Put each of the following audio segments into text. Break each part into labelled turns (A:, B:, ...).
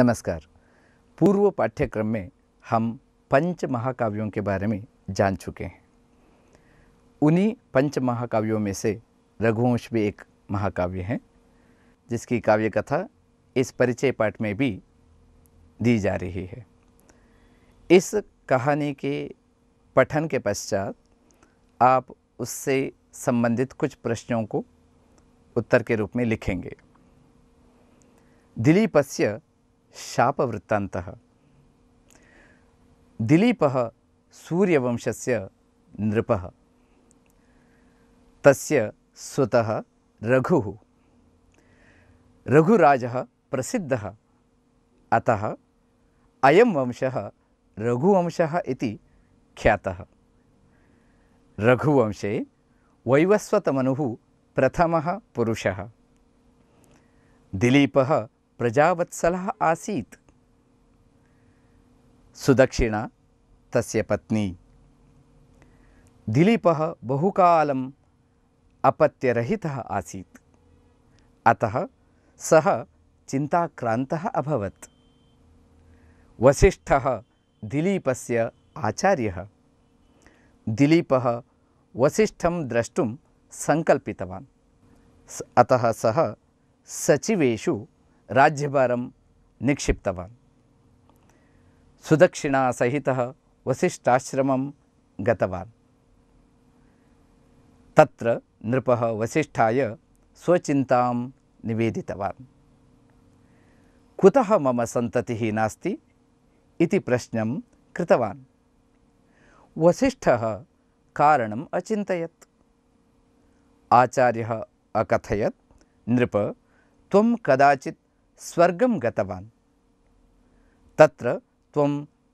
A: नमस्कार पूर्व पाठ्यक्रम में हम पंच महाकाव्यों के बारे में जान चुके हैं उन्हीं पंच महाकाव्यों में से रघुवंश भी एक महाकाव्य है जिसकी काव्य कथा इस परिचय पाठ में भी दी जा रही है इस कहानी के पठन के पश्चात आप उससे संबंधित कुछ प्रश्नों को उत्तर के रूप में लिखेंगे दिलीपस्य शापवृत्तान्तः दिलीपः सूर्यवंशस्य नृपः तस्य स्वतः रघुः रघुराजः प्रसिद्धः अतः अयं वंशः रघुवंशः इति ख्यातः रघुवंशे वैवस्वतमनुः प्रथमः पुरुषः दिलीपः प्रजावत्सलः आसीत् सुदक्षिणा तस्य पत्नी दिलीपः बहुकालम् अपत्यरहितः आसीत् अतः सः चिन्ताक्रान्तः अभवत् वसिष्ठः दिलीपस्य आचार्यः दिलीपः वसिष्ठं द्रष्टुं सङ्कल्पितवान् अतः सः सचिवेषु राज्यभारं निक्षिप्तवान् सुदक्षिणासहितः वसिष्ठाश्रमं गतवान् तत्र नृपः वसिष्ठाय स्वचिन्तां निवेदितवान् कुतः मम सन्ततिः नास्ति इति प्रश्नं कृतवान् वसिष्ठः कारणम् अचिन्तयत् आचार्यः अकथयत् नृप त्वं कदाचित् स्वर्ग गतवान् तत्र त्वं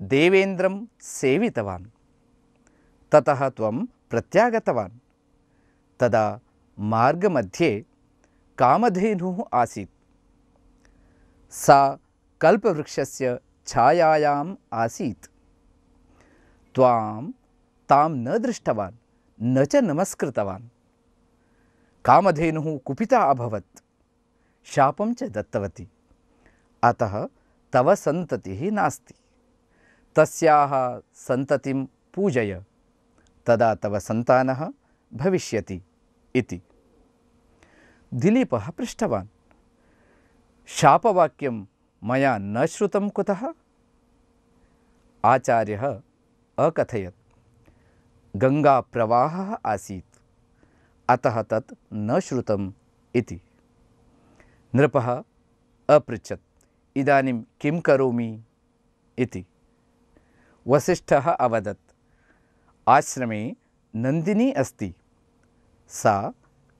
A: देवेन्द्रं सेवितवान् ततः त्वं प्रत्यागतवान् तदा मार्गमध्ये कामधेनुः आसीत् सा कल्पवृक्षस्य छायायाम् आसीत् त्वां तां न दृष्टवान् न च नमस्कृतवान् कामधेनुः कुपिता अभवत् शापं च दत्तवती अतः तव सन्ततिः नास्ति तस्याः सन्ततिं पूजय तदा तव सन्तानः भविष्यति इति दिलीपः पृष्टवान् शापवाक्यं मया न श्रुतं कुतः आचार्यः अकथयत् गङ्गाप्रवाहः आसीत् अतः तत् न श्रुतम् इति नृपः अपृच्छत् इदानीं किं करोमि इति वसिष्ठः अवदत् आश्रमे नन्दिनी अस्ति सा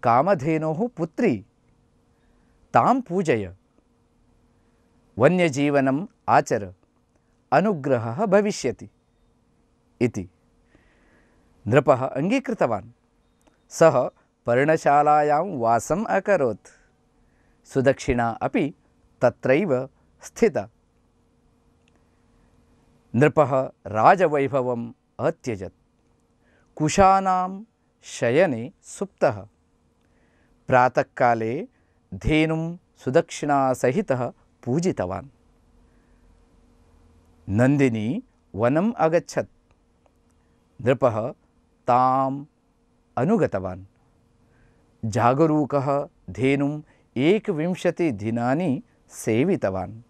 A: कामधेनोः पुत्री तां पूजय वन्यजीवनम् आचर अनुग्रहः भविष्यति इति नृपः अङ्गीकृतवान् सः पर्णशालायां वासम् अकरोत् सुदक्षिणा अपि तत्रैव स्थितः नृपः राजवैभवम् अत्यजत् कुशानां शयने सुप्तः प्रातःकाले धेनुं सुदक्षिणासहितः पूजितवान् नन्दिनी वनम् अगच्छत् नृपः ताम् अनुगतवान् जागरूकः धेनुम् एकविंशतिदिनानि सेवितवान्